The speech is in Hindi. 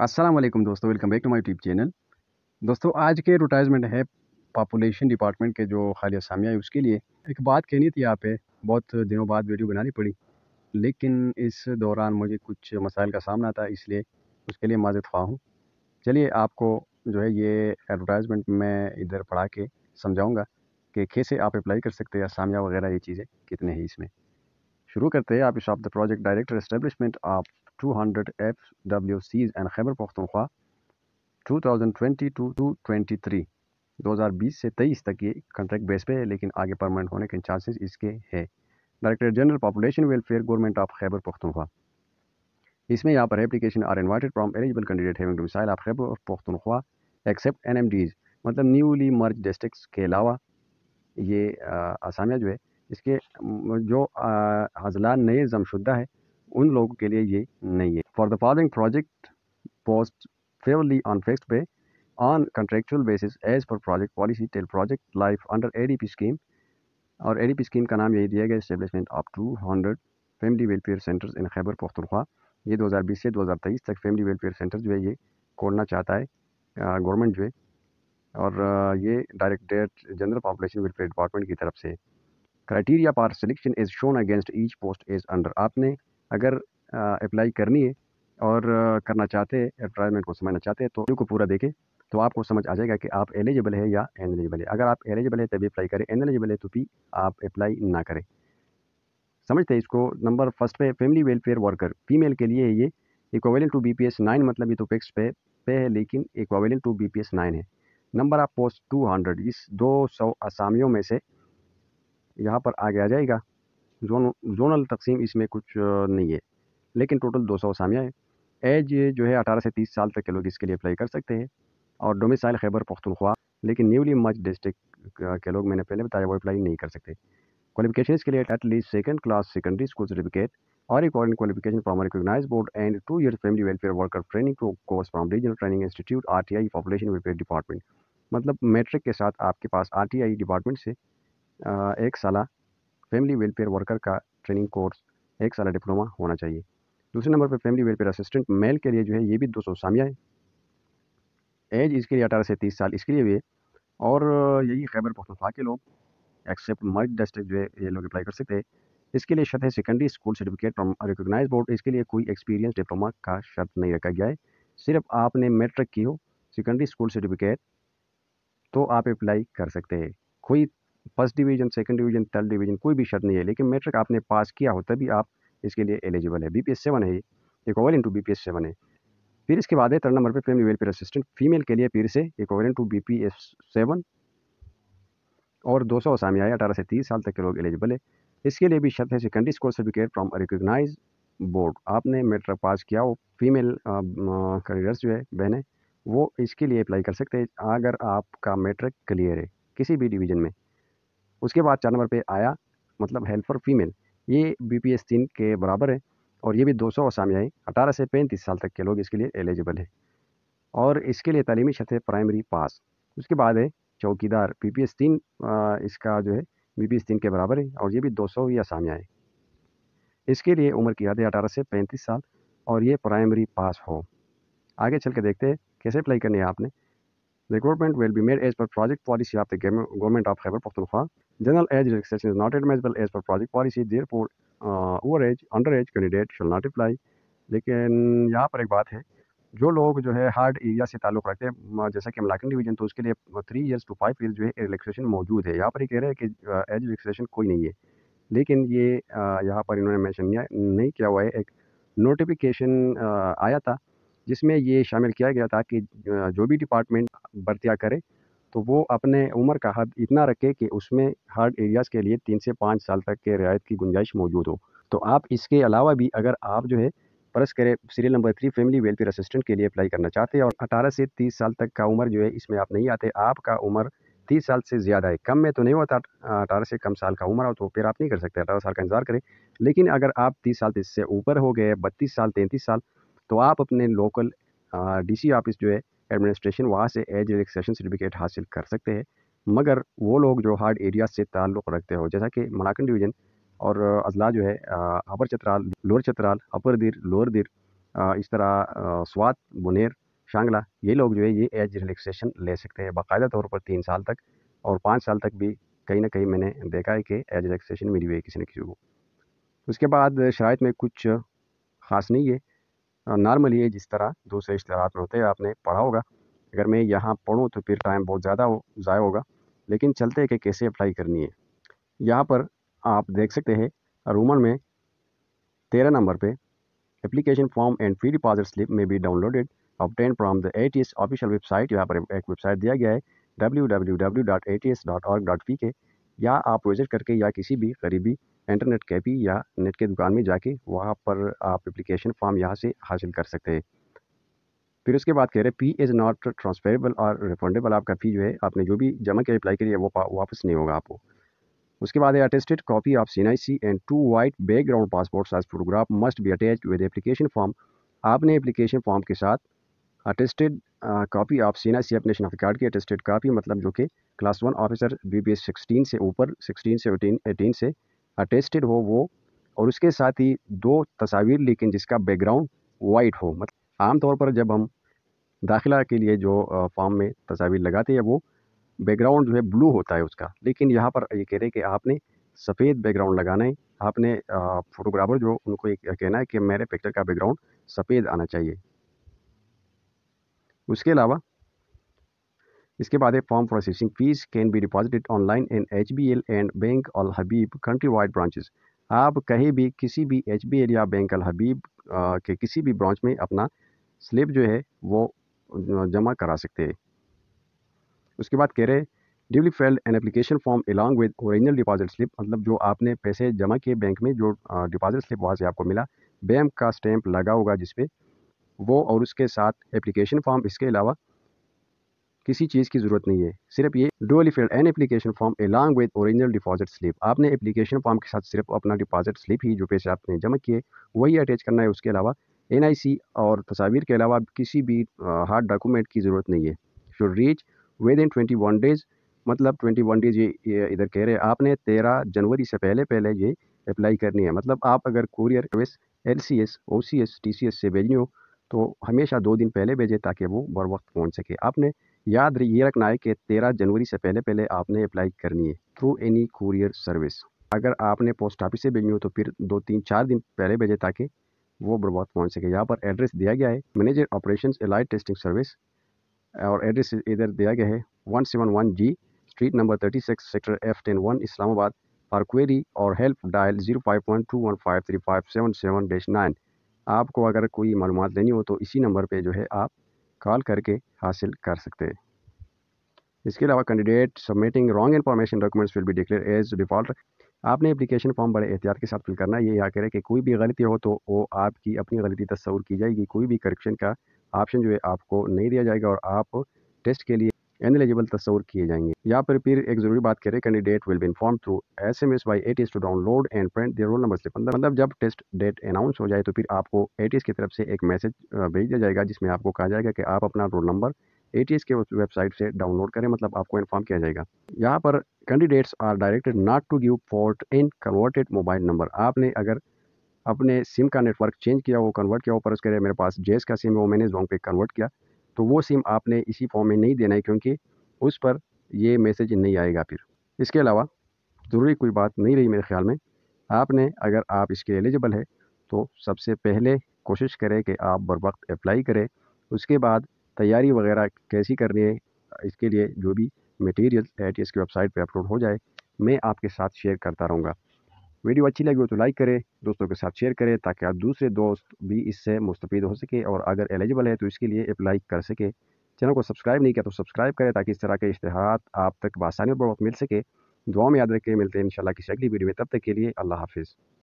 असलम दोस्तों welcome back to my YouTube channel दोस्तों आज के एडवर्टाइजमेंट है पॉपुलेशन डिपार्टमेंट के जो खाली असामिया है उसके लिए एक बात कहनी थी यहाँ पे बहुत दिनों बाद वीडियो बनानी पड़ी लेकिन इस दौरान मुझे कुछ मसाइल का सामना था इसलिए उसके लिए माजत खा हूँ चलिए आपको जो है ये एडवर्टाइजमेंट मैं इधर पढ़ा के समझाऊँगा कि कैसे आप अप्लाई कर सकते हैं असामिया वगैरह ये चीज़ें कितने हैं इसमें शुरू करते हैं आप इस of the project director establishment of 200 FWCs and Khyber Pakhtunkhwa 2022 to 23 2020 से 23 तक ये कंट्रैक्ट बेस पे है लेकिन आगे परमानेंट होने के चांसेस इसके हैं director general population welfare government of Khyber Pakhtunkhwa इसमें यहाँ पर application are invited from eligible candidate having domicile of Khyber Pakhtunkhwa except an मतलब न्यूली मर्ज डिस्ट्रिक्स के अलावा ये आसामिया जो है इसके जो अजला नए जमशुदा है उन लोगों के लिए ये नहीं है for the following project post purely on fix pay basis as per project policy till project life under A D P scheme और पी स्कीम का नाम यही दिया गया of two hundred family welfare centres in Khyber Pakhtunkhwa ये 2020 से 2023 तक फैमिली वेलफेयर सेंटर जो है ये खोलना चाहता है गवर्नमेंट जो है और ये directorate general population welfare department की तरफ से criteria for selection is shown against each post is under आपने अगर अप्लाई करनी है और करना चाहते हैं एडवर्टाइजमेंट को समझना चाहते हैं तो को पूरा देखें तो आपको समझ आ जाएगा कि आप एलिजिबल है या एनएलिजिबल है अगर आप एलिजिबल है तभी अप्लाई करें एनएलिजिबल है तो भी आप अप्लाई ना करें समझते हैं इसको नंबर फर्स्ट पे फैमिली वेलफेयर वर्कर फीमेल के लिए है ये equivalent to B P S nine मतलब ये तो फिक्स पे पे है लेकिन equivalent to B P S nine है नंबर आप पोस्ट टू हंड्रेड इस दो सौ असामियों में से यहाँ पर आगे आ जाएगा जोन जोनल तकसीम इसमें कुछ नहीं है लेकिन टोटल दो सौ असामियाँ हैं एज जो है अठारह से तीस साल तक के लोग इसके लिए अप्लाई कर सकते हैं और डोमिसाइल खैबर पख्तनख्वा लेकिन न्यूली मच डिस्ट्रिक्ट के लोग मैंने पहले बताया वो अप्लाई नहीं कर सकते क्वालिफिकेशन के लिए at least second class secondary school certificate और according qualification from recognise board and two year family welfare worker training course from regional training institute R T I population welfare department मतलब मैट्रिक के साथ आपके पास आर टी आई डिपार्टमेंट से एक साल फैमिली वेलफेयर वर्कर का ट्रेनिंग कोर्स एक साल डिप्लोमा होना चाहिए दूसरे नंबर पर फैमिली वेलफेयर असिस्टेंट मेल के लिए जो है ये भी दो सौ सामिया है एज इसके लिए अठारह से तीस साल इसके लिए भी है और यही खैबर पख्तनख्वा के लोग एक्सेप्ट मर्ज डिस्ट्रिक्ट जो है ये लोग अप्लाई कर सकते हैं इसके लिए शर्त है secondary school certificate from recognise board इसके लिए कोई एक्सपीरियंस डिप्लोमा का शर्त नहीं रखा गया है सिर्फ आपने मेट्रिक की हो सेकेंडरी स्कूल सर्टिफिकेट तो आप अप्लाई कर सकते हैं कोई first division second division third division कोई भी शर्त नहीं है लेकिन मैट्रिक आपने पास किया हो तभी आप इसके लिए एलिजिबल है बी पी एस सेवन है ये equal into B P S seven है फिर इसके बाद है थर्ड नंबर पर फैमिली वेलफेयर असिस्टेंट फीमेल के लिए फिर से equal into B P S seven और दो सौ आसामी आए अठारह से तीस साल तक के लोग एलिजिबल है इसके लिए भी शर्त है secondary school certificate from recognise board आपने मेट्रिक पास किया हो फीमेल कैरियर्स जो है बहने वो इसके लिए अप्लाई कर सकते हैं अगर आपका मेट्रिक क्लियर है किसी भी डिवीज़न में उसके बाद चार नंबर पर आया मतलब हेल्पर फीमेल ये बी पी एस तीन के बराबर है और ये भी दो सौ असामियाई अठारह से पैंतीस साल तक के लोग इसके लिए एलिजिबल है और इसके लिए तलीमी शर्त है प्राइमरी पास उसके बाद है चौकीदार बी पी एस तीन इसका जो है बी पी एस तीन के बराबर है और ये भी दो सौ ही असामियाएँ इसके लिए उम्र की याद है अठारह से पैंतीस साल और ये प्राइमरी पास हो आगे चल के देखते हैं कैसे अप्लाई करनी है आपने The recruitment will be made as per project policy of the government of Khyber Pakhtunkhwa. General age relaxation is not admissible as per project policy. Therefore, uh, overage, underage candidate shall not apply. लेकिन यहाँ पर एक बात है जो लोग जो है हार्ड एरिया से ताल्लुक़ रखते हैं जैसा कि मलाकन डिवीजन तो उसके लिए three years to five years जो है रिलैक्सेशन मौजूद है यहाँ पर ये कह रहे हैं कि एज रिलैक्सेशन कोई नहीं है लेकिन ये यहाँ पर इन्होंने मैंशन नहीं किया हुआ है एक नोटिफिकेशन आया था जिसमें ये शामिल किया गया था कि जो भी डिपार्टमेंट भर्तियाँ करे तो वो अपने उम्र का हद इतना रखे कि उसमें हार्ड एरियाज़ के लिए तीन से पाँच साल तक के रियायत की गुंजाइश मौजूद हो तो आप इसके अलावा भी अगर आप जो है परस करें serial number three family welfare assistant के लिए अप्लाई करना चाहते हैं और अठारह से तीस साल तक का उम्र जो है इसमें आप नहीं आते आपका उम्र तीस साल से ज़्यादा है कम में तो नहीं होता अठारह से कम साल का उम्र हो तो फिर आप नहीं कर सकते अठारह साल का इंतजार करें लेकिन अगर आप तीस साल से ऊपर हो गए बत्तीस साल तैंतीस साल तो आप अपने लोकल डी सी ऑफिस जो है एडमिनिस्ट्रेशन वहाँ से एज रिलैक्सेशन सर्टिफिकेट हासिल कर सकते हैं मगर वो लोग जो हार्ड एरिया से ताल्लुक़ रखते हो जैसा कि मनाकन डिवीज़न और अजला जो है अपर चतराल लोअर चतराल अपर दिर लोअर दिर इस तरह स्वात बुनेर शांगला ये लोग जो है ये एज रिलेक्सेशन ले सकते हैं बाकायदा तौर पर तीन साल तक और पाँच साल तक भी कहीं ना कहीं मैंने देखा है कि एज रिलेक्सेशन मिली हुई है किसी न किसी को उसके बाद शराइ में कुछ ख़ास नहीं है नॉर्मली जिस तरह दूसरे इश्तहार में होते हैं आपने पढ़ा होगा अगर मैं यहाँ पढ़ूँ तो फिर टाइम बहुत ज़्यादा हो ज़ाय होगा लेकिन चलते कि कैसे अप्लाई करनी है यहाँ पर आप देख सकते हैं रूमन में तेरह नंबर पे application form and fee deposit slip में be downloaded obtain from the a official website यहाँ पर एक वेबसाइट दिया गया है W W W dot A T S dot dot P K या आप विजिट करके या किसी भी करीबी इंटरनेट कैफ़ी या नेट के दुकान में जाके वहाँ पर आप एप्लीकेशन फॉर्म यहाँ से हासिल कर सकते हैं फिर उसके बाद कह रहे हैं फ़ी इज़ नॉट ट्रांसफरेबल और रिफंडेबल आपका फ़ी जो है आपने जो भी जमा के अप्लाई करिए वो वापस नहीं होगा आपको उसके बाद attested copy of C I C and two white background passport size photograph must be attach with application form आपने एप्लीकेशन फॉर्म के साथ attested copy of C C अपने ऑफ कार्ड की अटेस्टेड कापी मतलब जो कि class one officer B B S sixteen से ऊपर सिक्सटीन से एटीन से अटेस्टेड हो वो और उसके साथ ही दो तस्वीर लेकिन जिसका बैकग्राउंड वाइट हो मतलब आमतौर पर जब हम दाखिला के लिए जो फॉर्म में तस्वीर लगाते हैं वो बैकग्राउंड जो है ब्लू होता है उसका लेकिन यहाँ पर ये कह रहे हैं कि आपने सफ़ेद बैकग्राउंड लगाना है आपने फोटोग्राफर जो उनको ये कहना है कि मेरे पिक्चर का बैकग्राउंड सफ़ेद आना चाहिए उसके अलावा इसके बाद है form processing fees can be deposited online in H B L and bank Al Habib country wide branches आप कहीं भी किसी भी एच बी एल या बैंक अल हबीब के किसी भी ब्रांच में अपना स्लिप जो है वो जमा करा सकते हैं उसके बाद कह रहे duly filled an application form along with original deposit slip मतलब जो आपने पैसे जमा किए बैंक में जो डिपॉजिट स्लिप वहाँ से आपको मिला बैंक का स्टैंप लगा होगा जिसपे वो और उसके साथ एप्लीकेशन फॉर्म इसके अलावा किसी चीज़ की ज़रूरत नहीं है सिर्फ ये duly filled an application form along with original deposit slip आपने एप्लीकेशन फॉर्म के साथ सिर्फ अपना डिपॉजिट स्लिप ही जो पैसे आपने जमा किए वही अटैच करना है उसके अलावा एन और तस्वीर के अलावा किसी भी हार्ड डॉक्यूमेंट की ज़रूरत नहीं है should reach within twenty one days मतलब ट्वेंटी वन डेज ये इधर कह रहे हैं आपने तेरह जनवरी से पहले पहले ये अप्लाई करनी है मतलब आप अगर courier service L C S O C S T C S से भेजनी हो तो हमेशा दो दिन पहले भेजें ताकि वो बर वक्त पहुँच सके आपने याद ये रखना है कि तेरह जनवरी से पहले पहले आपने अप्लाई करनी है थ्रू एनी कुरियर सर्विस अगर आपने पोस्ट ऑफिस से भेजनी हो तो फिर दो तीन चार दिन पहले भेजें ताकि वो बर्बाद पहुँच सके यहाँ पर एड्रेस दिया गया है manager operation elite testing service और एड्रेस इधर दिया गया है one seven one G street number thirty six sector F ten one Islamabad for query और help dial zero five point two one five three five seven seven dash nine आपको अगर कोई मालूम लेनी हो तो इसी नंबर पर जो है आप कॉल करके हासिल कर सकते हैं इसके अलावा candidate submitting wrong information documents will be declare as default आपने एप्लीकेशन फॉर्म बड़े एहतियात के साथ फिल करना ये या करें कि कोई भी गलती हो तो वो आपकी अपनी गलती तस्वूर की जाएगी कोई भी करप्शन का ऑप्शन जो है आपको नहीं दिया जाएगा और आप टेस्ट के लिए एलिजिबल तस्वर किए जाएंगे यहाँ पर फिर एक जरूरी बात करें candidate will be inform through S M S by a to download and print their roll number पंद्रह मतलब जब टेस्ट डेट अनाउंस हो जाए तो फिर आपको ए की तरफ से एक मैसेज भेज दिया जाएगा जिसमें आपको कहा जाएगा कि आप अपना रोल नंबर ए के वेबसाइट से डाउनलोड करें मतलब आपको इन्फॉर्म किया जाएगा यहाँ पर candidates are directed not to give ported in converted mobile number आपने अगर अपने सिम का नेटवर्क चेंज किया वो कन्वर्ट किया हो उसके लिए मेरे पास जेस का सिम है वो मैंने जोंग पे कन्वर्ट किया तो वो सिम आपने इसी फॉर्म में नहीं देना है क्योंकि उस पर ये मैसेज नहीं आएगा फिर इसके अलावा ज़रूरी कोई बात नहीं रही मेरे ख्याल में आपने अगर आप इसके एलिजिबल है तो सबसे पहले कोशिश करें कि आप बर वक्त अप्लाई करें उसके बाद तैयारी वगैरह कैसी करनी है इसके लिए जो भी मटेरियल आई टी एस की वेबसाइट पर अपलोड हो जाए मैं आपके साथ शेयर करता रहूँगा वीडियो अच्छी लगी हो तो लाइक करें दोस्तों के साथ शेयर करें ताकि आप दूसरे दोस्त भी इससे मुस्तफ़ हो सके और अगर एलिजिबल है तो इसके लिए अप्लाई कर सके चैनल को सब्सक्राइब नहीं किया तो सब्सक्राइब करें ताकि इस तरह के इश्तहार आप तक बसानी और बहुत मिल सके दुआ में याद रखें मिलते हैं इंशाल्लाह किसी अगली वीडियो में तब तक के लिए अल्लाह हाफिज़